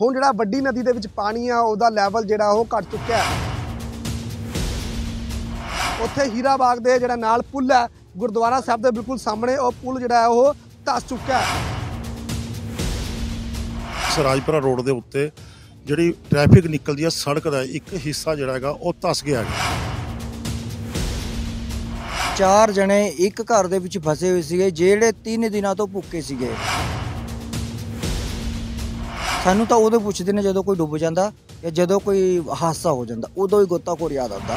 ਹੁਣ ਜਿਹੜਾ ਵੱਡੀ ਨਦੀ ਦੇ ਵਿੱਚ ਪਾਣੀ ਆ ਉਹਦਾ ਲੈਵਲ ਜਿਹੜਾ ਉਹ ਘਟ ਚੁੱਕਿਆ ਹੈ ਉੱਥੇ ਹੀਰਾ ਬਾਗ ਦੇ ਜਿਹੜਾ ਨਾਲ ਪੁੱਲ ਹੈ ਗੁਰਦੁਆਰਾ ਸਾਹਿਬ ਦੇ ਬਿਲਕੁਲ ਸਾਹਮਣੇ ਉਹ ਪੁੱਲ ਜਿਹੜਾ ਹੈ ਉਹ ਧਸ ਚੁੱਕਿਆ ਹੈ ਸਰਾਜਪੁਰਾ ਰੋਡ ਦੇ ਉੱਤੇ ਜਿਹੜੀ ਟ੍ਰੈਫਿਕ ਨਿਕਲਦੀ ਹੈ ਸੜਕ ਦਾ ਇੱਕ ਹਿੱਸਾ ਜਿਹੜਾ ਹੈਗਾ ਉਹ ਧਸ ਗਿਆ ਹੈ ਚਾਰ ਜਣੇ ਇੱਕ ਘਰ ਦੇ ਵਿੱਚ ਫਸੇ ਹੋਏ ਸੀਗੇ ਜਿਹੜੇ 3 ਦਿਨਾਂ ਤੋਂ ਭੁੱਖੇ ਸੀਗੇ ਸਾਨੂੰ ਤਾਂ ਉਦੋਂ ਪੁੱਛਦੇ ਨੇ ਜਦੋਂ ਕੋਈ ਡੁੱਬ ਜਾਂਦਾ ਜਾਂ ਜਦੋਂ ਕੋਈ ਹਾਦਸਾ ਹੋ ਜਾਂਦਾ ਉਦੋਂ ਹੀ ਗੋਤਾਖੋਰ ਯਾਦ ਆਉਂਦਾ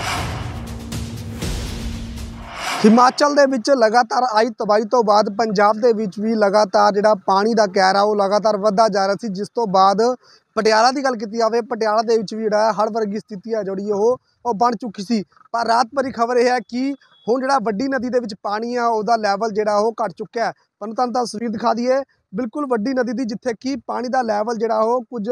ਹਿਮਾਚਲ ਦੇ ਵਿੱਚ ਲਗਾਤਾਰ ਆਈ ਤਬਾਈ ਤੋਂ ਬਾਅਦ ਪੰਜਾਬ ਦੇ ਵਿੱਚ ਵੀ ਲਗਾਤਾਰ ਜਿਹੜਾ ਪਾਣੀ ਦਾ ਕਹਿਰ ਆ ਉਹ ਲਗਾਤਾਰ ਵੱਧਦਾ ਜਾ ਰਿਹਾ ਸੀ ਜਿਸ ਤੋਂ ਬਾਅਦ ਪਟਿਆਲਾ ਦੀ ਗੱਲ ਕੀਤੀ ਜਾਵੇ ਪਟਿਆਲਾ ਦੇ ਵਿੱਚ ਵੀ ਜਿਹੜਾ ਹੜ ਵਰਗੀ ਸਥਿਤੀ ਆ ਜਿਹੜੀ ਉਹ ਉਹ ਬਣ ਚੁੱਕੀ ਸੀ ਪਰ ਰਾਤ ਭਰੀ ਖਬਰ ਇਹ ਹੈ ਕਿ ਹੁਣ ਜਿਹੜਾ ਵੱਡੀ ਨਦੀ ਦੇ ਵਿੱਚ ਪਾਣੀ ਆ ਉਹਦਾ ਲੈਵਲ ਜਿਹੜਾ ਉਹ ਘਟ ਚੁੱਕਿਆ ਹੈ ਤਾਂ ਤਾਂ ਤਸਵੀਰ ਦਿਖਾ ਦਈਏ ਬਿਲਕੁਲ ਵੱਡੀ ਨਦੀ ਦੀ ਜਿੱਥੇ ਕੀ ਪਾਣੀ ਦਾ ਲੈਵਲ ਜਿਹੜਾ ਉਹ ਕੁਝ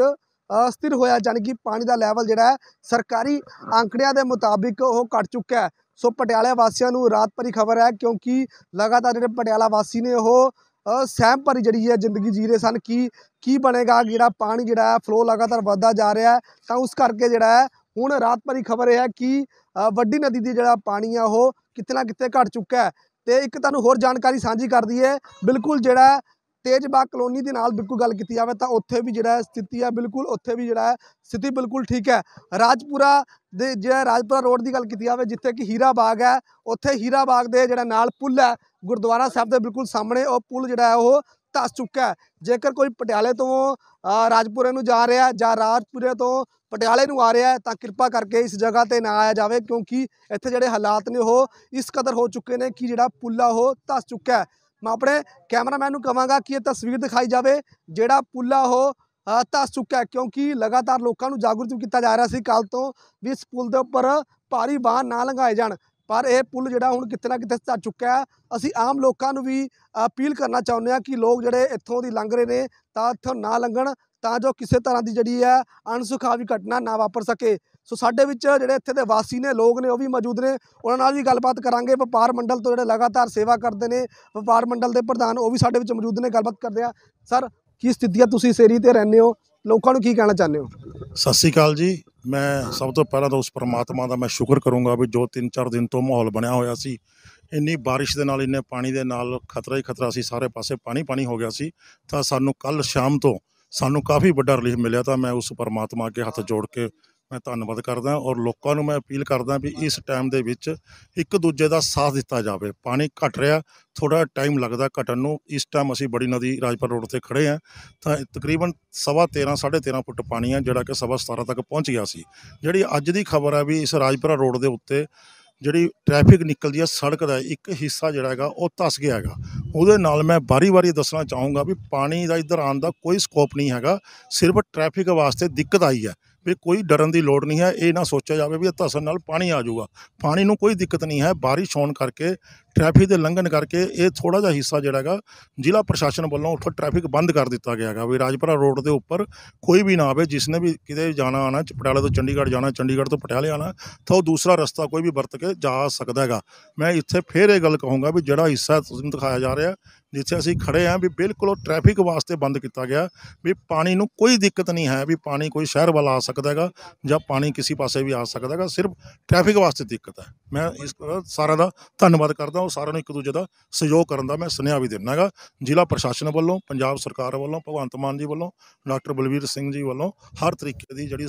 ਸਥਿਰ ਹੋਇਆ ਜਾਨੀ ਕਿ ਪਾਣੀ ਦਾ ਲੈਵਲ ਜਿਹੜਾ ਹੈ ਸਰਕਾਰੀ ਅੰਕੜਿਆਂ ਦੇ ਮੁਤਾਬਿਕ ਉਹ ਘਟ ਚੁੱਕਾ ਹੈ ਸੋ ਪਟਿਆਲਾ ਵਾਸੀਆਂ ਨੂੰ ਰਾਤ ਭਰੀ ਖਬਰ ਹੈ ਕਿਉਂਕਿ ਲਗਾਤਾਰ ਜਿਹੜੇ ਪਟਿਆਲਾ ਵਾਸੀ ਨੇ ਉਹ ਸਹਿਮ ਭਰੀ ਜਿਹੜੀ ਹੈ ਜ਼ਿੰਦਗੀ ਜੀ ਰਹੇ ਸਨ ਕਿ ਕੀ ਬਣੇਗਾ ਜਿਹੜਾ ਪਾਣੀ ਜਿਹੜਾ ਫਲੋ ਲਗਾਤਾਰ ਵੱਧਦਾ ਜਾ ਰਿਹਾ ਹੈ ਤਾਂ ਉਸ ਕਰਕੇ ਜਿਹੜਾ ਹੈ ਹੁਣ ਰਾਤ ਭਰੀ ਖਬਰ ਹੈ ਕਿ ਵੱਡੀ ਨਦੀ ਦੀ ਜਿਹੜਾ ਪਾਣੀ ਆ ਉਹ ਕਿਤਨਾ ਕਿਤੇ ਘਟ ਚੁੱਕਾ ਹੈ ਤੇ ਇੱਕ ਤੁਹਾਨੂੰ ਹੋਰ ਜਾਣਕਾਰੀ ਸਾਂਝੀ ਕਰਦੀ ਹੈ ਬਿਲਕੁਲ ਜਿਹੜਾ ਤੇਜਬਾਗ ਕਲੋਨੀ ਦੇ ਨਾਲ ਬਿਲਕੁਲ ਗੱਲ ਕੀਤੀ ਜਾਵੇ ਤਾਂ ਉੱਥੇ ਵੀ ਜਿਹੜਾ ਸਥਿਤੀ ਆ ਬਿਲਕੁਲ ਉੱਥੇ ਵੀ ਜਿਹੜਾ ਸਥਿਤੀ ਬਿਲਕੁਲ ਠੀਕ ਹੈ ਰਾਜਪੁਰਾ ਦੇ ਜਿਹੜਾ ਰਾਜਪੁਰਾ ਰੋਡ ਦੀ ਗੱਲ ਕੀਤੀ ਜਾਵੇ ਜਿੱਥੇ ਕਿ ਹੀਰਾ ਬਾਗ ਹੈ ਉੱਥੇ ਹੀਰਾ ਬਾਗ ਦੇ ਜਿਹੜਾ ਨਾਲ ਪੁੱਲ ਹੈ ਗੁਰਦੁਆਰਾ ਸਾਹਿਬ ਦੇ ਬਿਲਕੁਲ ਸਾਹਮਣੇ ਉਹ ਪੁੱਲ ਜਿਹੜਾ ਉਹ ਧਸ ਚੁੱਕਾ ਹੈ ਜੇਕਰ ਕੋਈ ਪਟਿਆਲੇ ਤੋਂ ਰਾਜਪੁਰੇ ਨੂੰ ਜਾ ਰਿਹਾ ਜਾਂ ਰਾਜਪੁਰੇ ਤੋਂ ਪਟਿਆਲੇ ਨੂੰ ਆ ਰਿਹਾ ਤਾਂ ਕਿਰਪਾ ਕਰਕੇ ਇਸ ਜਗ੍ਹਾ ਤੇ ਨਾ ਆਇਆ ਜਾਵੇ ਕਿਉਂਕਿ ਇੱਥੇ ਜਿਹੜੇ ਹਾਲਾਤ ਨੇ ਉਹ ਇਸ ਕਦਰ ਹੋ ਚੁੱਕੇ ਨੇ ਕਿ ਜਿਹੜਾ ਪੁੱਲਾ ਉਹ ਧਸ ਚੁੱਕਾ ਹੈ ਮੈਂ ਆਪਣੇ ਕੈਮਰਾਮੈਨ ਨੂੰ ਕਹਾਂਗਾ ਕਿ ਇਹ ਤਸਵੀਰ ਦਿਖਾਈ ਜਾਵੇ ਜਿਹੜਾ ਪੁੱਲਾ ਹੋ ਤਾਂ ਸੁੱਕਾ ਕਿਉਂਕਿ ਲਗਾਤਾਰ ਲੋਕਾਂ ਨੂੰ ਜਾਗਰੂਕ ਕੀਤਾ ਜਾ ਰਿਹਾ ਸੀ ਕੱਲ ਤੋਂ ਵੀ ਇਸ ਪੁੱਲ ਦੇ ਉੱਪਰ ਭਾਰੀ ਵਾਹਨ ਨਾ ਲੰਘਾਏ ਜਾਣ ਪਰ ਇਹ ਪੁੱਲ ਜਿਹੜਾ ਹੁਣ ਕਿਤੇ ਨਾ ਕਿਤੇ ਢੱਟ ਚੁੱਕਾ ਹੈ ਅਸੀਂ ਆਮ ਲੋਕਾਂ ਨੂੰ ਵੀ ਅਪੀਲ ਕਰਨਾ ਚਾਹੁੰਦੇ ਹਾਂ ਕਿ ਲੋਕ ਜਿਹੜੇ ਇੱਥੋਂ ਦੀ ਲੰਘ ਰਹੇ ਨੇ ਤਾਂ ਇੱਥੋਂ ਨਾ ਲੰਘਣ ਤਾਂ ਜੋ ਕਿਸੇ ਤਰ੍ਹਾਂ ਦੀ ਜਿਹੜੀ ਹੈ ਅਣਸੁਖਾਵੀ ਘਟਨਾ ਨਾ ਵਾਪਰ ਸਕੇ ਸੋ ਸਾਡੇ ਵਿੱਚ ਜਿਹੜੇ ਇੱਥੇ ਦੇ ਵਾਸੀ ਨੇ ਲੋਕ ਨੇ ਉਹ ਵੀ ਮੌਜੂਦ ਨੇ ਉਹਨਾਂ ਨਾਲ ਵੀ ਗੱਲਬਾਤ ਕਰਾਂਗੇ ਵਪਾਰ ਮੰਡਲ ਤੋਂ ਜਿਹੜੇ ਲਗਾਤਾਰ ਸੇਵਾ ਕਰਦੇ ਨੇ ਵਪਾਰ ਮੰਡਲ ਦੇ ਪ੍ਰਧਾਨ ਉਹ ਵੀ ਸਾਡੇ ਵਿੱਚ ਮੌਜੂਦ ਨੇ ਗੱਲਬਾਤ ਕਰਦੇ ਆ ਸਰ ਕੀ ਸਥਿਤੀ ਆ ਤੁਸੀਂ ਸੇਰੀ ਤੇ ਰਹਿੰਦੇ ਹੋ ਲੋਕਾਂ ਨੂੰ ਕੀ ਕਹਿਣਾ ਚਾਹੁੰਦੇ ਹੋ ਸਤਿ ਸ੍ਰੀ ਅਕਾਲ ਜੀ ਮੈਂ ਸਭ ਤੋਂ ਪਹਿਲਾਂ ਤਾਂ ਉਸ ਪਰਮਾਤਮਾ ਦਾ ਮੈਂ ਸ਼ੁਕਰ ਕਰੂੰਗਾ ਵੀ ਜੋ 3-4 ਦਿਨ ਤੋਂ ਮਾਹੌਲ ਬਣਿਆ ਹੋਇਆ ਸੀ ਇੰਨੀ بارش ਦੇ ਨਾਲ ਇੰਨੇ ਪਾਣੀ ਦੇ ਨਾਲ ਖਤਰਾ ਹੀ ਖਤਰਾ ਸੀ ਸਾਰੇ ਪਾਸੇ ਪਾਣੀ ਪਾਣੀ ਹੋ ਗਿਆ ਸੀ ਤਾਂ ਸਾਨੂੰ ਕੱਲ ਸ਼ਾਮ ਤੋਂ ਸਾਨੂੰ ਕਾਫੀ ਵੱਡਾ ਰਿਲੀਫ ਮਿਲਿਆ ਤਾਂ ਮੈਂ ਉਸ ਪਰਮਾਤਮਾ ਅੱਗੇ ਹੱਥ ਜੋੜ ਕੇ ਮੈਂ ਧੰਨਵਾਦ ਕਰਦਾ ਔਰ ਲੋਕਾਂ ਨੂੰ ਮੈਂ ਅਪੀਲ ਕਰਦਾ ਵੀ ਇਸ ਟਾਈਮ ਦੇ ਵਿੱਚ ਇੱਕ ਦੂਜੇ ਦਾ ਸਾਥ ਦਿੱਤਾ ਜਾਵੇ ਪਾਣੀ ਘਟ ਰਿਹਾ ਥੋੜਾ ਟਾਈਮ ਲੱਗਦਾ ਘਟਣ ਨੂੰ ਇਸ ਟਾਈਮ ਅਸੀਂ ਬੜੀ ਨਦੀ ਰਾਜਪੁਰ ਰੋਡ ਤੇ ਖੜੇ ਆ ਤਾਂ ਤਕਰੀਬਨ ਸਵਾ 13 13.5 ਫੁੱਟ ਪਾਣੀ ਆ ਜਿਹੜਾ ਕਿ ਸਵਾ 17 ਤੱਕ ਪਹੁੰਚ ਗਿਆ ਸੀ ਜਿਹੜੀ ਅੱਜ ਦੀ ਖਬਰ ਆ ਵੀ ਇਸ ਰਾਜਪੁਰਾ ਰੋਡ ਦੇ ਉੱਤੇ ਜਿਹੜੀ ਟ੍ਰੈਫਿਕ ਨਿਕਲਦੀ ਆ ਸੜਕ ਦਾ ਇੱਕ ਹਿੱਸਾ ਜਿਹੜਾ ਹੈਗਾ ਉਹ ਧਸ ਗਿਆ ਹੈਗਾ ਉਹਦੇ ਨਾਲ ਮੈਂ ਬਾਰੀ-ਬਾਰੀ ਦੱਸਣਾ ਚਾਹੂੰਗਾ ਵੀ ਪਾਣੀ ਦਾ ਇਧਰ ਆਉਣ ਦਾ ਕੋਈ ਸਕੋਪ ਨਹੀਂ ਹੈਗਾ ਸਿਰਫ ਟ੍ਰੈਫਿਕ ਵਾਸਤੇ ਦਿੱਕਤ ਆਈ ਹੈ ਵੀ ਕੋਈ ਡਰਨ ਦੀ ਲੋੜ ਨਹੀਂ ਹੈ ਇਹ ਨਾ ਸੋਚਿਆ ਜਾਵੇ ਵੀ ਧਸਣ ਨਾਲ ਪਾਣੀ ਆ ਜਾਊਗਾ ਪਾਣੀ ਨੂੰ ਕੋਈ ਦਿੱਕਤ ਨਹੀਂ ਹੈ ਬਾਰਿਸ਼ ਹੋਣ ਕਰਕੇ ਟ੍ਰੈਫਿਕ ਦੇ ਲੰਘਣ ਕਰਕੇ ਇਹ ਥੋੜਾ ਜਿਹਾ ਹਿੱਸਾ ਜਿਹੜਾ ਹੈਗਾ ਜ਼ਿਲ੍ਹਾ ਪ੍ਰਸ਼ਾਸਨ ਵੱਲੋਂ ਉੱਥੇ ਟ੍ਰੈਫਿਕ ਬੰਦ ਕਰ ਦਿੱਤਾ ਗਿਆ ਹੈਗਾ ਵੀ ਰਾਜਪੁਰਾ ਰੋਡ ਦੇ ਉੱਪਰ ਕੋਈ ਵੀ ਨਾ ਆਵੇ ਜਿਸ ਨੇ ਵੀ ਕਿਤੇ ਜਾਣਾ ਆਣਾ ਪਟਿਆਲੇ ਤੋਂ ਚੰਡੀਗੜ੍ਹ ਜਾਣਾ ਚੰਡੀਗੜ੍ਹ ਤੋਂ ਪਟਿਆਲੇ ਆਣਾ ਤਾਂ ਉਹ ਦੂਸਰਾ ਰਸਤਾ ਕੋਈ ਵੀ ਵਰਤ ਕੇ ਜਾ ਸਕਦਾ ਹੈਗਾ ਮੈਂ ਇੱਥੇ ਫੇਰ ਇਹ ਗੱਲ ਕਹੂੰਗਾ ਵੀ ਜਿਹੜਾ ਹਿੱਸਾ ਤੁਸੀਂ ਦਿਖਾਇਆ ਜਾ ਰਿਹਾ ਜਿੱਥੇ ਅਸੀਂ ਖੜੇ ਆਂ ਵੀ ਬਿਲਕੁਲ ਟ੍ਰੈਫਿਕ ਵਾਸਤੇ ਬੰਦ ਕੀਤਾ ਗਿਆ ਵੀ ਪਾਣੀ ਨੂੰ ਕੋਈ ਦਿੱਕਤ ਨਹੀਂ ਹੈ ਵੀ ਪਾਣੀ ਕੋਈ ਸ਼ਹਿਰ ਵੱਲ ਆ ਸਕਦਾ ਹੈਗਾ ਜਾਂ ਪਾਣੀ ਕਿਸੇ ਪਾਸੇ ਵੀ ਆ ਸਕਦਾ ਹੈਗਾ ਸਿਰਫ ਟ੍ਰੈਫਿਕ ਵਾਸਤੇ ਦਿੱਕਤ ਹੈ ਮੈਂ ਇਸ ਸਾਰਿਆਂ ਦਾ ਧੰਨਵਾਦ ਕਰਦਾ ਉਹ ਸਾਰਿਆਂ ਨੂੰ ਇੱਕ ਦੂਜੇ ਦਾ ਸਹਿਯੋਗ ਕਰਨ ਦਾ ਮੈਂ ਸੁਨੇਹਾ ਵੀ ਦਿੰਦਾ ਹੈਗਾ ਜ਼ਿਲ੍ਹਾ ਪ੍ਰਸ਼ਾਸਨ ਵੱਲੋਂ ਪੰਜਾਬ ਸਰਕਾਰ ਵੱਲੋਂ ਭਗਵੰਤ ਮਾਨ ਜੀ ਵੱਲੋਂ ਡਾਕਟਰ ਬਲਵੀਰ ਸਿੰਘ ਜੀ ਵੱਲੋਂ ਹਰ ਤਰੀਕੇ ਦੀ ਜਿਹੜੀ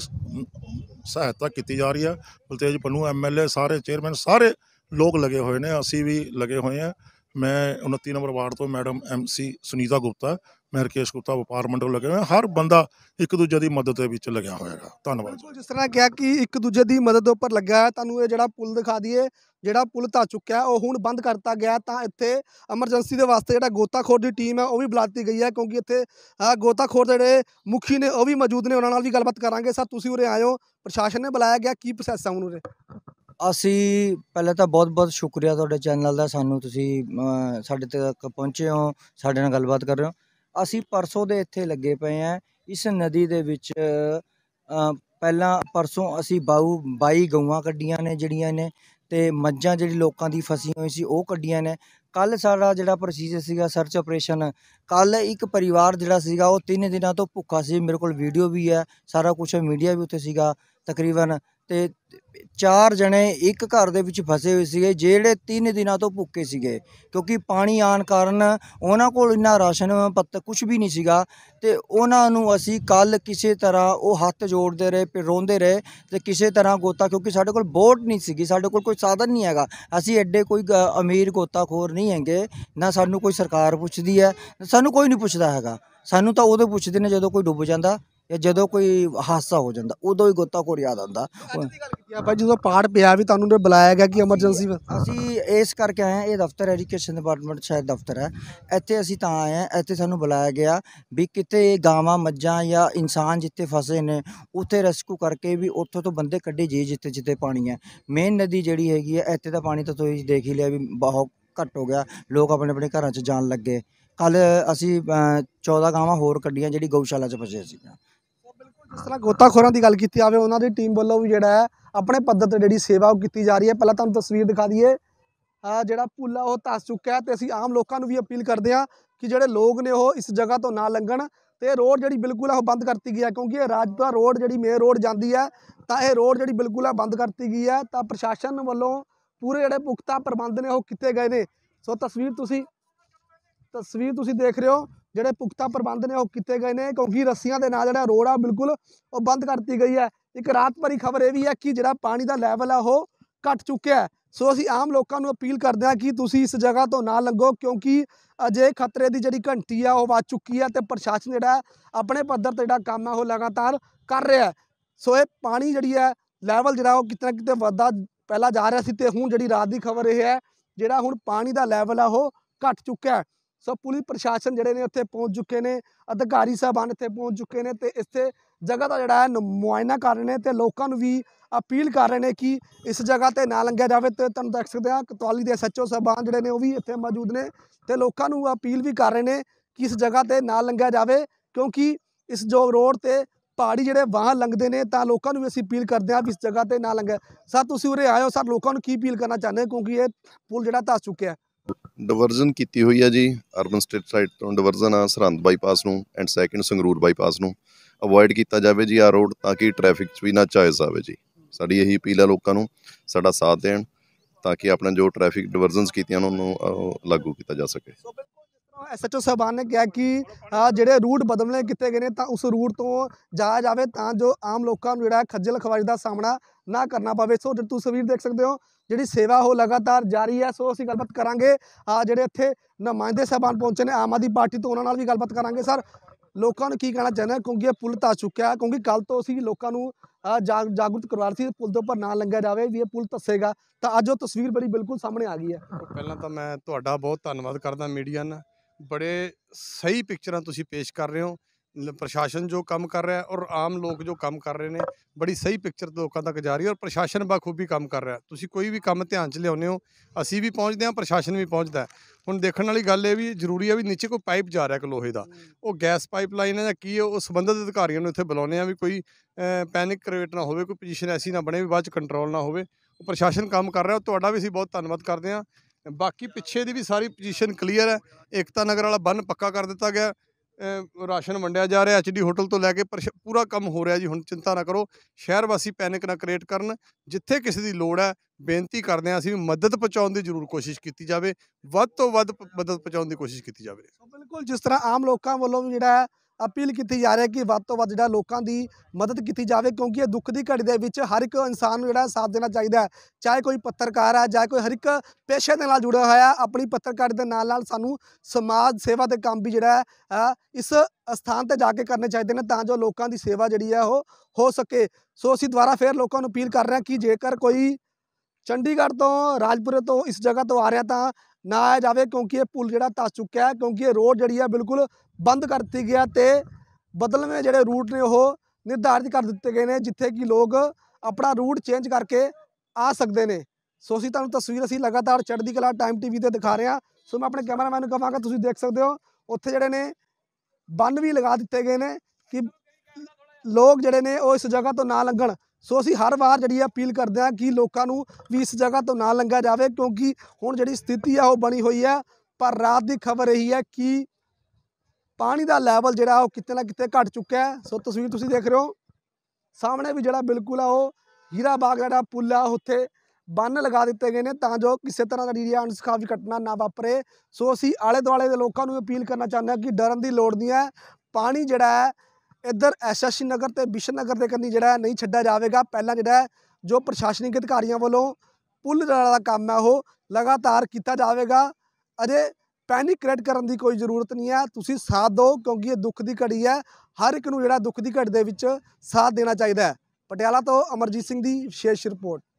ਸਹਾਇਤਾ ਕੀਤੀ ਜਾ ਰਹੀ ਹੈ ਬਲਤੇਜ ਪੰਨੂ ਐਮਐਲਏ ਸਾਰੇ ਚੇਅਰਮੈਨ ਸਾਰੇ ਲੋਕ ਲਗੇ ਹੋਏ ਨੇ ਅਸੀਂ ਵੀ ਲਗੇ ਹੋਏ ਆ ਮੈਂ 29 ਨੰਬਰ ਵਾਰਡ ਤੋਂ ਮੈਡਮ ਐਮਸੀ ਸੁਨੀਤਾ ਗੁਪਤਾ ਮੈਂ ਰਕੇਸ਼ ਗੁਪਤਾ ਵਪਾਰ ਮੰਡਲ ਲੱਗਿਆ ਹਾਂ ਹਰ ਬੰਦਾ ਇੱਕ ਦੂਜੇ ਦੀ ਮਦਦ ਦੇ ਵਿੱਚ ਲੱਗਿਆ ਹੋਇਆ ਹੈ ਧੰਨਵਾਦ ਜਿਸ ਤਰ੍ਹਾਂ ਕਿਹਾ ਕਿ ਇੱਕ ਦੂਜੇ ਦੀ ਮਦਦ ਉੱਪਰ ਲੱਗਾ ਹੈ ਤੁਹਾਨੂੰ ਇਹ ਜਿਹੜਾ ਪੁਲ ਦਿਖਾ ਦਈਏ ਜਿਹੜਾ ਪੁਲ ਢਾ ਚੁੱਕਿਆ ਉਹ ਹੁਣ ਬੰਦ ਕਰਤਾ ਗਿਆ ਤਾਂ ਇੱਥੇ ਐਮਰਜੈਂਸੀ ਦੇ ਵਾਸਤੇ ਜਿਹੜਾ ਗੋਤਾਖੋਰ ਦੀ ਟੀਮ ਹੈ ਉਹ ਵੀ ਬੁਲਾਤੀ ਗਈ ਹੈ ਕਿਉਂਕਿ ਇੱਥੇ ਗੋਤਾਖੋਰ ਜਿਹੜੇ ਮੁਖੀ ਨੇ ਉਹ ਵੀ ਮੌਜੂਦ ਨੇ ਉਹਨਾਂ ਨਾਲ ਵੀ ਗੱਲਬਾਤ ਕਰਾਂਗੇ ਸਰ ਤੁਸੀਂ ਉਰੇ ਆਇਓ ਪ੍ਰਸ਼ਾਸਨ ਨੇ ਬੁਲਾਇਆ ਗਿਆ ਕੀ ਪ੍ਰੋਸੈਸ ਆ ਉਹਨੂੰ ਉਰੇ ਅਸੀਂ ਪਹਿਲਾਂ ਤਾਂ ਬਹੁਤ ਬਹੁਤ ਸ਼ੁਕਰੀਆ ਤੁਹਾਡੇ ਚੈਨਲ ਦਾ ਸਾਨੂੰ ਤੁਸੀਂ ਸਾਡੇ ਤੱਕ ਪਹੁੰਚੇ ਹੋ ਸਾਡੇ ਨਾਲ ਗੱਲਬਾਤ ਕਰ ਰਹੇ ਹੋ ਅਸੀਂ ਪਰਸੋਂ ਦੇ ਇੱਥੇ ਲੱਗੇ ਪਏ ਆ ਇਸ ਨਦੀ ਦੇ ਵਿੱਚ ਪਹਿਲਾਂ ਪਰਸੋਂ ਅਸੀਂ ਬਾਊ 22 ਗਊਆਂ ਕੱਢੀਆਂ ਨੇ ਜਿਹੜੀਆਂ ਨੇ ਤੇ ਮੱਝਾਂ ਜਿਹੜੀ ਲੋਕਾਂ ਦੀ ਫਸੀ ਹੋਈ ਸੀ ਉਹ ਕੱਢੀਆਂ ਨੇ ਕੱਲ ਸਾਡਾ ਜਿਹੜਾ ਪ੍ਰੋਸੀਜਰ ਸੀਗਾ ਸਰਚ ਆਪਰੇਸ਼ਨ ਕੱਲ ਇੱਕ ਪਰਿਵਾਰ ਜਿਹੜਾ ਸੀਗਾ ਉਹ ਤਿੰਨ ਦਿਨਾਂ ਤੋਂ ਭੁੱਖਾ ਸੀ ਮੇਰੇ ਕੋਲ ਵੀਡੀਓ ਵੀ ਹੈ ਸਾਰਾ ਕੁਝ ਮੀਡੀਆ ਵੀ ਉੱਥੇ ਸੀਗਾ ਤਕਰੀਬਨ ਤੇ ਚਾਰ ਜਣੇ ਇੱਕ ਘਰ ਦੇ ਵਿੱਚ ਫਸੇ ਹੋਏ ਸੀਗੇ ਜਿਹੜੇ 3 ਦਿਨਾਂ ਤੋਂ ਭੁੱਖੇ ਸੀਗੇ ਕਿਉਂਕਿ ਪਾਣੀ ਆਣ ਕਾਰਨ ਉਹਨਾਂ ਕੋਲ ਇੰਨਾ ਰਾਸ਼ਨ ਪੱਤ ਕੁਝ ਵੀ ਨਹੀਂ ਸੀਗਾ ਤੇ ਉਹਨਾਂ ਨੂੰ ਅਸੀਂ ਕੱਲ ਕਿਸੇ ਤਰ੍ਹਾਂ ਉਹ ਹੱਥ ਜੋੜਦੇ ਰਹੇ ਤੇ ਰੋਂਦੇ ਰਹੇ ਤੇ ਕਿਸੇ ਤਰ੍ਹਾਂ ਗੋਤਾ ਕਿਉਂਕਿ ਸਾਡੇ ਕੋਲ ਬੋਟ ਨਹੀਂ ਸੀਗੀ ਸਾਡੇ ਕੋਲ ਕੋਈ ਸਾਧਨ ਨਹੀਂ ਹੈਗਾ ਅਸੀਂ ਐਡੇ ਕੋਈ ਅਮੀਰ ਗੋਤਾਖੋਰ ਨਹੀਂ ਹੈਗੇ ਨਾ ਸਾਨੂੰ ਕੋਈ ਸਰਕਾਰ ਪੁੱਛਦੀ ਹੈ ਸਾਨੂੰ ਕੋਈ ਨਹੀਂ ਪੁੱਛਦਾ ਹੈਗਾ ਸਾਨੂੰ ਤਾਂ ਉਹਦੇ ਪੁੱਛਦੇ ਨੇ ਜਦੋਂ ਕੋਈ ਡੁੱਬ ਜਾਂਦਾ ਜਾਂ ਜਦੋਂ ਕੋਈ ਹਾਦਸਾ ਹੋ ਜਾਂਦਾ ਉਦੋਂ ਹੀ ਗੋਤਾਖੋਰ ਯਾਦ ਆਉਂਦਾ ਭਾਈ ਜਦੋਂ ਪਾੜ ਪਿਆ ਵੀ ਤੁਹਾਨੂੰ ਨੇ ਬੁਲਾਇਆ ਗਿਆ ਕਿ ਐਮਰਜੈਂਸੀ ਅਸੀਂ ਇਸ ਕਰਕੇ ਆਏ ਆ ਇਹ ਦਫ਼ਤਰ ਐਜੂਕੇਸ਼ਨ ਡਿਪਾਰਟਮੈਂਟ ਸ਼ਾਇਦ ਦਫ਼ਤਰ ਹੈ ਇੱਥੇ ਅਸੀਂ ਤਾਂ ਆਏ ਆ ਇੱਥੇ ਸਾਨੂੰ ਬੁਲਾਇਆ ਗਿਆ ਵੀ ਕਿਤੇ ਗਾਵਾਂ ਮੱਝਾਂ ਜਾਂ ਇਨਸਾਨ ਜਿੱਥੇ ਫਸੇ ਨੇ ਉੱਥੇ ਰੈਸਕਿਊ ਕਰਕੇ ਵੀ ਉੱਥੋਂ ਤੋਂ ਬੰਦੇ ਕੱਢੇ ਜੇ ਜਿੱਥੇ ਜਿੱਥੇ ਪਾਣੀ ਹੈ ਮੇਨ ਨਦੀ ਜਿਹੜੀ ਹੈਗੀ ਹੈ ਇੱਥੇ ਦਾ ਪਾਣੀ ਤਾਂ ਤੁਸੀਂ ਦੇਖ ਹੀ ਲਿਆ ਵੀ ਬਹੁਤ ਘੱਟ ਹੋ ਗਿਆ ਲੋਕ ਆਪਣੇ ਆਪਣੇ ਘਰਾਂ 'ਚ ਜਾਣ ਲੱਗੇ ਕੱਲ ਅਸੀਂ 14 ਗਾਵਾਂ ਹੋਰ ਕੱਢੀਆਂ ਜਿਹੜੀ ਗਊਸ਼ਾਲਾ 'ਚ ਫਸੇ ਸੀਗੀਆਂ ਇਸ ਤਰ੍ਹਾਂ ਗੋਤਾਖੋਰਾਂ ਦੀ ਗੱਲ ਕੀਤੀ ਆਵੇ ਉਹਨਾਂ ਦੀ ਟੀਮ ਵੱਲੋਂ ਵੀ ਜਿਹੜਾ ਹੈ ਆਪਣੇ ਪੱਧਰ ਤੇ ਜਿਹੜੀ ਸੇਵਾ ਉਹ ਕੀਤੀ ਜਾ ਰਹੀ ਹੈ ਪਹਿਲਾਂ ਤੁਹਾਨੂੰ ਤਸਵੀਰ ਦਿਖਾ ਦਈਏ ਆ ਜਿਹੜਾ ਪੁੱਲਾ ਉਹ ਤਸ ਚੁੱਕਿਆ ਤੇ ਅਸੀਂ ਆਮ ਲੋਕਾਂ ਨੂੰ ਵੀ ਅਪੀਲ ਕਰਦੇ ਆ ਕਿ ਜਿਹੜੇ ਲੋਕ ਨੇ ਉਹ ਇਸ ਜਗ੍ਹਾ ਤੋਂ ਨਾ ਲੰਘਣ ਤੇ ਰੋਡ ਜਿਹੜੀ ਬਿਲਕੁਲ ਆ ਉਹ ਬੰਦ ਕਰਤੀ ਗਈ ਹੈ ਕਿਉਂਕਿ ਇਹ ਰਾਜਪੁਰਾ ਰੋਡ ਜਿਹੜੀ ਮੇਨ ਰੋਡ ਜਾਂਦੀ ਹੈ ਤਾਂ ਇਹ ਰੋਡ ਜਿਹੜੀ ਬਿਲਕੁਲ ਆ ਬੰਦ ਕਰਤੀ ਗਈ ਹੈ ਤਾਂ ਪ੍ਰਸ਼ਾਸਨ ਵੱਲੋਂ ਪੂਰੇ ਜਿਹੜੇ ਪੁਖਤਾ ਪ੍ਰਬੰਧ ਨੇ ਉਹ ਕੀਤੇ ਗਏ ਨੇ ਸੋ ਤਸਵੀਰ ਤੁਸੀਂ ਤਸਵੀਰ ਤੁਸੀਂ ਦੇਖ ਰਹੇ ਹੋ ਜਿਹੜੇ ਪੁਖਤਾ ਪ੍ਰਬੰਧ ਨੇ ਉਹ ਕੀਤੇ ਗਏ ਨੇ ਕਿਉਂਕਿ ਰੱਸੀਆਂ ਦੇ ਨਾਲ ਜਿਹੜਾ ਰੋਡ ਆ ਬਿਲਕੁਲ ਉਹ ਬੰਦ ਕਰਤੀ ਗਈ ਹੈ ਇੱਕ ਰਾਤ ਭਰੀ ਖਬਰ ਇਹ ਵੀ ਹੈ ਕਿ ਜਿਹੜਾ ਪਾਣੀ ਦਾ ਲੈਵਲ ਆ ਉਹ ਘਟ ਚੁੱਕਿਆ ਹੈ ਸੋ ਅਸੀਂ ਆਮ ਲੋਕਾਂ ਨੂੰ ਅਪੀਲ ਕਰਦੇ ਹਾਂ ਕਿ ਤੁਸੀਂ ਇਸ ਜਗ੍ਹਾ ਤੋਂ ਨਾ ਲੰਘੋ ਕਿਉਂਕਿ ਅਜੇ ਖਤਰੇ ਦੀ ਜਿਹੜੀ ਘੰਟੀ ਆ ਉਹ ਵੱਜ ਚੁੱਕੀ ਆ ਤੇ ਪ੍ਰਸ਼ਾਸਨ ਜਿਹੜਾ ਆਪਣੇ ਪੱਧਰ ਤੇ ਜਿਹੜਾ ਕੰਮ ਆ ਉਹ ਲਗਾਤਾਰ ਕਰ ਰਿਹਾ ਸੋ ਇਹ ਪਾਣੀ ਜਿਹੜੀ ਹੈ ਲੈਵਲ ਜਿਹੜਾ ਉਹ ਕਿਤਨਾ ਕਿਤੇ ਵੱਧਾ ਪਹਿਲਾਂ ਜਾ ਰਿਹਾ ਸੀ ਤੇ ਹੁਣ ਜਿਹੜੀ ਰਾਤ ਦੀ ਖਬਰ ਇਹ ਹੈ ਜਿਹੜਾ ਹੁਣ ਪਾਣੀ ਦਾ ਲੈਵਲ ਆ ਉਹ ਘਟ ਚੁੱਕਿਆ ਸੋ ਪੁਲਿਸ ਪ੍ਰਸ਼ਾਸਨ ਜਿਹੜੇ ਨੇ ਉੱਥੇ ਪਹੁੰਚ ਚੁੱਕੇ ਨੇ ਅਧਿਕਾਰੀ ਸਾਹਿਬਾਨ ਇੱਥੇ ਪਹੁੰਚ ਚੁੱਕੇ ਨੇ ਤੇ ਇੱਥੇ ਜਗ੍ਹਾ ਦਾ ਜਿਹੜਾ ਹੈ ਮੁਆਇਨਾ ਕਰ ਰਹੇ ਨੇ ਤੇ ਲੋਕਾਂ ਨੂੰ ਵੀ ਅਪੀਲ ਕਰ ਰਹੇ ਨੇ ਕਿ ਇਸ ਜਗ੍ਹਾ ਤੇ ਨਾ ਲੰਘਿਆ ਜਾਵੇ ਤੇ ਤੁਹਾਨੂੰ ਦੇਖ ਸਕਦੇ ਆ ਕਤਵਾਲੀ ਦੇ ਸੱਚੋ ਸਾਹਿਬਾਨ ਜਿਹੜੇ ਨੇ ਉਹ ਵੀ ਇੱਥੇ ਮੌਜੂਦ ਨੇ ਤੇ ਲੋਕਾਂ ਨੂੰ ਅਪੀਲ ਵੀ ਕਰ ਰਹੇ ਨੇ ਕਿ ਇਸ ਜਗ੍ਹਾ ਤੇ ਨਾ ਲੰਘਿਆ ਜਾਵੇ ਕਿਉਂਕਿ ਇਸ ਜੋ ਰੋਡ ਤੇ ਪਹਾੜੀ ਜਿਹੜੇ ਵਾਹਨ ਲੰਘਦੇ ਨੇ ਤਾਂ ਲੋਕਾਂ ਨੂੰ ਵੀ ਅਸੀਂ ਅਪੀਲ ਕਰਦੇ ਆ ਵੀ ਇਸ ਜਗ੍ਹਾ ਤੇ ਨਾ ਲੰਘਿਆ ਸਰ ਤੁਸੀਂ ਉਰੇ ਆਇਓ ਸਰ ਲੋਕਾਂ ਨੂੰ ਕੀ ਅਪੀਲ ਕਰਨਾ ਚਾਹੁੰਦੇ ਕਿਉਂਕਿ ਇਹ ਪੁਲ ਜਿਹੜਾ ਧਸ ਚੁੱਕਿਆ ਡਿਵਰਜ਼ਨ ਕੀਤੀ ਹੋਈ ਹੈ ਜੀ ਅਰਬਨ ਸਟੇਟ ਸਾਈਡ ਤੋਂ ਡਿਵਰਜ਼ਨ ਆ ਸਰਹੰਦ ਬਾਈਪਾਸ ਨੂੰ ਐਂਡ ਸੈਕਿੰਡ ਸੰਗਰੂਰ ਬਾਈਪਾਸ ਨੂੰ ਅਵੋਇਡ ਕੀਤਾ ਜਾਵੇ ਜੀ ਆ ਰੋਡ ਤਾਂ ਕਿ ਟ੍ਰੈਫਿਕ 'ਚ ਵੀ ਨਾ ਚਾਇਸ ਆਵੇ ਜੀ ਸਾਡੀ ਇਹੀ ਅਪੀਲ ਆ ਲੋਕਾਂ ਨੂੰ ਸਾਡਾ ਸਾਥ ਦੇਣ ਤਾਂ ਕਿ ਆਪਣਾ ਜੋ ਟ੍ਰੈਫਿਕ ਡਿਵਰਜ਼ਨਸ ਕੀਤੀਆਂ ਉਹਨਾਂ ਨੂੰ ਲਾਗੂ ਕੀਤਾ ਜਾ ਸਕੇ ਐਸਐਚਓ ਸਾਹਿਬਾਨ ਨੇ ਕਿਹਾ ਕਿ ਜਿਹੜੇ ਰੂਟ ਬਦਲਣੇ ਕਿਤੇ ਗਏ ਨੇ ਤਾਂ ਉਸ ਰੂਟ ਤੋਂ ਜਾਇਆ ਜਾਵੇ ਤਾਂ ਜੋ ਆਮ ਲੋਕਾਂ ਨੂੰ ਜਿਹੜਾ ਖੱਜਲ ਖਵਾਰੀ ਦਾ ਸਾਹਮਣਾ ਨਾ ਕਰਨਾ ਪਵੇ ਸੋ ਜਿਹੜੀ ਤਸਵੀਰ ਦੇਖ ਸਕਦੇ ਹੋ ਜਿਹੜੀ ਸੇਵਾ ਉਹ ਲਗਾਤਾਰ ਜਾਰੀ ਹੈ ਸੋ ਅਸੀਂ ਗੱਲਬਾਤ ਕਰਾਂਗੇ ਆ ਜਿਹੜੇ ਇੱਥੇ ਨੁਮਾਇੰਦੇ ਸਾਹਿਬਾਨ ਪਹੁੰਚੇ ਨੇ ਆਮ ਆਦੀ ਪਾਰਟੀ ਤੋਂ ਉਹਨਾਂ ਨਾਲ ਵੀ ਗੱਲਬਾਤ ਕਰਾਂਗੇ ਸਰ ਲੋਕਾਂ ਨੂੰ ਕੀ ਕਹਿਣਾ ਚਾਹੁੰਦੇ ਕਿਉਂਕਿ ਇਹ ਪੁਲ ਤਾਂ ਚੁੱਕਿਆ ਕਿਉਂਕਿ ਕੱਲ ਤੋਂ ਅਸੀਂ ਲੋਕਾਂ ਨੂੰ ਜਾਗਰੂਕ ਕਰਵਾ ਰਹੀ ਸੀ ਪੁਲ ਤੋਂ ਉੱਪਰ ਨਾ ਲੰਘਿਆ ਜਾਵੇ ਵੀ ਇਹ ਪੁਲ ਧੱਸੇਗਾ ਤਾਂ ਅੱਜ ਉਹ ਤਸਵੀਰ ਬੜੀ ਬਿਲਕੁਲ ਸਾਹਮਣੇ ਆ ਗਈ ਹੈ ਪਹਿਲਾਂ ਤਾਂ ਮੈਂ ਤੁਹਾਡਾ ਬਹੁਤ ਧੰਨਵਾਦ ਕਰਦਾ ਮੀਡੀਆ ਨਾਲ ਬੜੇ ਸਹੀ ਪਿਕਚਰਾਂ ਤੁਸੀਂ ਪੇਸ਼ ਕਰ ਰਹੇ ਹੋ ਪ੍ਰਸ਼ਾਸਨ ਜੋ ਕੰਮ ਕਰ ਰਿਹਾ ਔਰ ਆਮ ਲੋਕ ਜੋ ਕੰਮ ਕਰ ਰਹੇ ਨੇ ਬੜੀ ਸਹੀ ਪਿਕਚਰ ਲੋਕਾਂ ਤੱਕ ਜਾ ਰਹੀ ਔਰ ਪ੍ਰਸ਼ਾਸਨ ਬਖੂਬੀ ਕੰਮ ਕਰ ਰਿਹਾ ਤੁਸੀਂ ਕੋਈ ਵੀ ਕੰਮ ਧਿਆਨ 'ਚ ਲਿਆਉਨੇ ਹੋ ਅਸੀਂ ਵੀ ਪਹੁੰਚਦੇ ਹਾਂ ਪ੍ਰਸ਼ਾਸਨ ਵੀ ਪਹੁੰਚਦਾ ਹੁਣ ਦੇਖਣ ਵਾਲੀ ਗੱਲ ਇਹ ਵੀ ਜ਼ਰੂਰੀ ਹੈ ਵੀ ਨੀਚੇ ਕੋਈ ਪਾਈਪ ਜਾ ਰਿਹਾ ਕਿ ਲੋਹੇ ਦਾ ਉਹ ਗੈਸ ਪਾਈਪਲਾਈਨ ਹੈ ਜਾਂ ਕੀ ਹੈ ਉਹ ਸੰਬੰਧਿਤ ਅਧਿਕਾਰੀਆਂ ਨੂੰ ਇੱਥੇ ਬੁਲਾਉਨੇ ਆ ਵੀ ਕੋਈ ਪੈਨਿਕ ਕ੍ਰੀਏਟ ਨਾ ਹੋਵੇ ਕੋਈ ਪੋਜੀਸ਼ਨ ਐਸੀ ਨਾ ਬਣੇ ਵੀ ਬਾਅਦ 'ਚ ਕੰਟਰੋਲ ਨਾ ਹੋਵੇ ਪ੍ਰਸ਼ਾਸਨ ਕੰਮ ਕਰ ਰਿਹਾ ਤੁਹਾਡਾ ਵੀ ਅਸੀਂ ਬਹੁਤ ਧੰਨਵਾਦ ਕਰਦੇ ਹਾਂ ਬਾਕੀ ਪਿੱਛੇ ਦੀ ਵੀ ਸਾਰੀ ਪੋਜੀਸ਼ਨ ਕਲੀਅਰ ਹੈ ਇਕਤਾ ਨਗਰ ਵਾਲਾ ਬੰਨ ਪੱਕਾ ਕਰ ਦਿੱਤਾ ਗਿਆ ਰਾਸ਼ਨ ਵੰਡਿਆ ਜਾ ਰਿਹਾ ਐਚਡੀ ਹੋਟਲ ਤੋਂ ਲੈ ਕੇ ਪੂਰਾ ਕੰਮ ਹੋ ਰਿਹਾ ਜੀ ਹੁਣ ਚਿੰਤਾ ਨਾ ਕਰੋ ਸ਼ਹਿਰ ਵਾਸੀ ਪੈਨਿਕ ਨਾ ਕ੍ਰੀਏਟ ਕਰਨ ਜਿੱਥੇ ਕਿਸੇ ਦੀ ਲੋੜ ਹੈ ਬੇਨਤੀ ਕਰਦੇ ਆ ਅਸੀਂ ਮਦਦ ਪਹੁੰਚਾਉਣ ਦੀ ਜ਼ਰੂਰ ਕੋਸ਼ਿਸ਼ ਕੀਤੀ ਜਾਵੇ ਵੱਧ ਤੋਂ ਵੱਧ ਮਦਦ ਪਹੁੰਚਾਉਣ ਦੀ ਕੋਸ਼ਿਸ਼ ਕੀਤੀ ਜਾਵੇ ਬਿਲਕੁਲ ਜਿਸ ਤਰ੍ਹਾਂ ਆਮ ਲੋਕਾਂ ਵੱਲੋਂ ਵੀ ਜਿਹੜਾ ਅਪੀਲ ਕੀਤੀ ਜਾ ਰਹੀ ਹੈ ਕਿ ਵੱਧ ਤੋਂ ਵੱਧ ਜਿਹੜਾ ਲੋਕਾਂ ਦੀ ਮਦਦ ਕੀਤੀ ਜਾਵੇ ਕਿਉਂਕਿ ਇਹ ਦੁੱਖ ਦੀ ਘੜੀ ਦੇ ਵਿੱਚ ਹਰ ਇੱਕ ਇਨਸਾਨ ਨੂੰ ਜਿਹੜਾ ਸਾਥ ਦੇਣਾ ਚਾਹੀਦਾ ਹੈ ਚਾਹੇ ਕੋਈ ਪੱਤਰਕਾਰ ਹੈ ਜਾਂ ਕੋਈ ਹਰ ਇੱਕ ਪੇਸ਼ੇ ਦੇ ਨਾਲ ਜੁੜਿਆ ਹੋਇਆ ਆਪਣੀ ਪੱਤਰਕਾਰੀ ਦੇ ਨਾਲ ਨਾਲ ਸਾਨੂੰ ਸਮਾਜ ਸੇਵਾ ਦੇ ਕੰਮ ਵੀ ਜਿਹੜਾ ਹੈ ਇਸ ਸਥਾਨ ਤੇ ਜਾ ਕੇ ਕਰਨੇ ਚਾਹੀਦੇ ਨੇ ਤਾਂ ਜੋ ਲੋਕਾਂ ਦੀ ਸੇਵਾ ਜਿਹੜੀ ਹੈ ਉਹ ਹੋ ਸਕੇ ਸੋ ਅਸੀਂ ਦੁਬਾਰਾ ਫੇਰ ਲੋਕਾਂ ਨੂੰ ਅਪੀਲ ਕਰ ਰਹੇ ਹਾਂ ਕਿ ਜੇਕਰ ਕੋਈ ਚੰਡੀਗੜ੍ਹ ਤੋਂ ਰਾਜਪੁਰੇ ਤੋਂ ਇਸ ਜਗ੍ਹਾ ਤੋਂ ਆ ਰਿਹਾ ਤਾਂ ਨਾ ਆਇਆ ਜਾਵੇ ਕਿਉਂਕਿ ਇਹ ਪੁਲ ਜਿਹੜਾ ਤਸ ਚੁੱਕਿਆ ਹੈ ਕਿਉਂਕਿ ਇਹ ਰੋਡ ਜਿਹੜੀ ਹੈ ਬਿਲਕੁਲ ਬੰਦ ਕਰ ਦਿੱਤੀ ਗਿਆ ਤੇ ਬਦਲਵੇਂ ਜਿਹੜੇ ਰੂਟ ਨੇ ਉਹ ਨਿਰਧਾਰਿਤ ਕਰ ਦਿੱਤੇ ਗਏ ਨੇ ਜਿੱਥੇ ਕਿ ਲੋਕ ਆਪਣਾ ਰੂਟ ਚੇਂਜ ਕਰਕੇ ਆ ਸਕਦੇ ਨੇ ਸੋ ਅਸੀਂ ਤੁਹਾਨੂੰ ਤਸਵੀਰ ਅਸੀਂ ਲਗਾਤਾਰ ਚੜ੍ਹਦੀ ਕਲਾ ਟਾਈਮ ਟੀਵੀ ਤੇ ਦਿਖਾ ਰਹੇ ਹਾਂ ਸੋ ਮੈਂ ਆਪਣੇ ਕੈਮਰਾਮੈਨ ਨੂੰ ਕਹਾਂਗਾ ਤੁਸੀਂ ਦੇਖ ਸਕਦੇ ਹੋ ਉੱਥੇ ਜਿਹੜੇ ਨੇ ਬੰਨ ਵੀ ਲਗਾ ਦਿੱਤੇ ਗਏ ਨੇ ਕਿ ਲੋਕ ਜਿਹੜੇ ਨੇ ਉਹ ਇਸ ਜਗ੍ਹਾ ਤੋਂ ਨਾ ਲੰਘਣ ਸੋ ਅਸੀਂ ਹਰ ਵਾਰ ਜਿਹੜੀ ਅਪੀਲ ਕਰਦੇ ਆ ਕਿ ਲੋਕਾਂ ਨੂੰ ਵੀ ਇਸ ਜਗ੍ਹਾ ਤੋਂ ਨਾ ਲੰਘਿਆ ਜਾਵੇ ਕਿਉਂਕਿ ਹੁਣ ਜਿਹੜੀ ਸਥਿਤੀ ਆ ਉਹ ਬਣੀ ਹੋਈ ਆ ਪਰ ਰਾਤ ਦੀ ਖਬਰ ਇਹੀ ਹੈ ਕਿ ਪਾਣੀ ਦਾ ਲੈਵਲ ਜਿਹੜਾ ਉਹ ਕਿਤੇ ਨਾ ਕਿਤੇ ਘਟ ਚੁੱਕਿਆ ਹੈ ਸੋ ਤਸਵੀਰ ਤੁਸੀਂ ਦੇਖ ਰਹੇ ਹੋ ਸਾਹਮਣੇ ਵੀ ਜਿਹੜਾ ਬਿਲਕੁਲ ਆ ਉਹ ਹੀਰਾ ਬਾਗ ਜਿਹੜਾ ਪੁੱਲ ਆ ਉੱਥੇ ਬੰਨ ਲਗਾ ਦਿੱਤੇ ਗਏ ਨੇ ਤਾਂ ਜੋ ਕਿਸੇ ਤਰ੍ਹਾਂ ਦਾ ਜਿਹੜੀ ਅਣਸਖਾਵੀ ਘਟਨਾ ਨਾ ਵਾਪਰੇ ਸੋ ਅਸੀਂ ਆਲੇ ਦੁਆਲੇ ਦੇ ਲੋਕਾਂ ਨੂੰ ਅਪੀਲ ਕਰਨਾ ਚਾਹੁੰਦੇ ਹਾਂ ਕਿ ਡਰਨ ਦੀ ਲੋੜ ਨਹੀਂ ਹੈ ਪਾਣੀ ਜਿਹੜਾ ਹੈ ਇੱਧਰ ਐਸਐਸਸੀ ਨਗਰ ਤੇ ਬਿਸ਼ਨ ਨਗਰ ਦੇ ਕੰਨੀ ਜਿਹੜਾ ਨਹੀਂ ਛੱਡਿਆ ਜਾਵੇਗਾ ਪਹਿਲਾਂ ਜਿਹੜਾ ਜੋ ਪ੍ਰਸ਼ਾਸਨਿਕ ਅਧਿਕਾਰੀਆਂ ਵੱਲੋਂ ਪੁੱਲ ਜਿਹੜਾ ਕੰਮ ਹੈ ਉਹ ਲਗਾਤਾਰ ਕੀਤਾ ਜਾਵੇਗਾ ਅਜੇ ਪੈਨਿਕ ਕ੍ਰੀਏਟ ਕਰਨ ਦੀ ਕੋਈ ਜ਼ਰੂਰਤ ਨਹੀਂ ਹੈ ਤੁਸੀਂ ਸਾਥ ਦਿਓ ਕਿਉਂਕਿ ਇਹ ਦੁੱਖ ਦੀ ਘੜੀ ਹੈ ਹਰ ਇੱਕ ਨੂੰ ਜਿਹੜਾ ਦੁੱਖ ਦੀ ਘੜੀ ਦੇ ਵਿੱਚ ਸਾਥ ਦੇਣਾ ਚਾਹੀਦਾ ਹੈ ਪਟਿਆਲਾ ਤੋਂ ਅਮਰਜੀਤ ਸਿੰਘ ਦੀ ਵਿਸ਼ੇਸ਼ ਰਿਪੋਰਟ